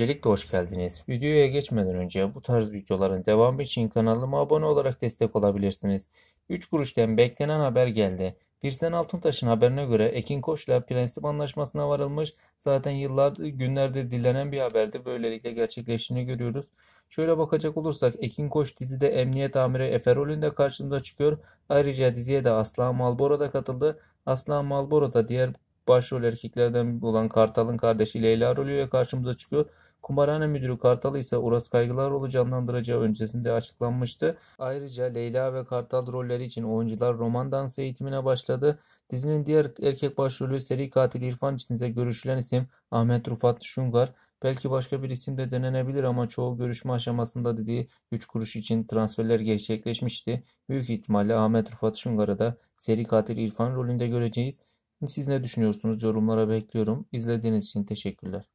Öncelikle hoş geldiniz. Videoya geçmeden önce bu tarz videoların devamı için kanalıma abone olarak destek olabilirsiniz. 3 kuruştan beklenen haber geldi. Birsen Altuntaş'ın haberine göre Ekin Koç'la prensip anlaşmasına varılmış. Zaten yıllardır günlerde dillenen bir haberde böylelikle gerçekleştiğini görüyoruz. Şöyle bakacak olursak Ekin Koç dizide emniyet amiri Eferol'ün de karşımıza çıkıyor. Ayrıca diziye de Aslan Malboro da katıldı. Aslan Malboro da diğer başrol erkeklerden olan Kartal'ın kardeşi Leyla rolüyle karşımıza çıkıyor. Kumarhane müdürü Kartal ise Uras Kaygılaroğlu canlandıracağı öncesinde açıklanmıştı. Ayrıca Leyla ve Kartal rolleri için oyuncular roman dans eğitimine başladı. Dizinin diğer erkek başrolü seri katil İrfan Cinse görüşülen isim Ahmet Rufat Şungar. Belki başka bir isim de denenebilir ama çoğu görüşme aşamasında dediği 3 kuruş için transferler gerçekleşmişti. Büyük ihtimalle Ahmet Rufat Şungar'ı da seri katil İrfan rolünde göreceğiz. Siz ne düşünüyorsunuz? Yorumlara bekliyorum. İzlediğiniz için teşekkürler.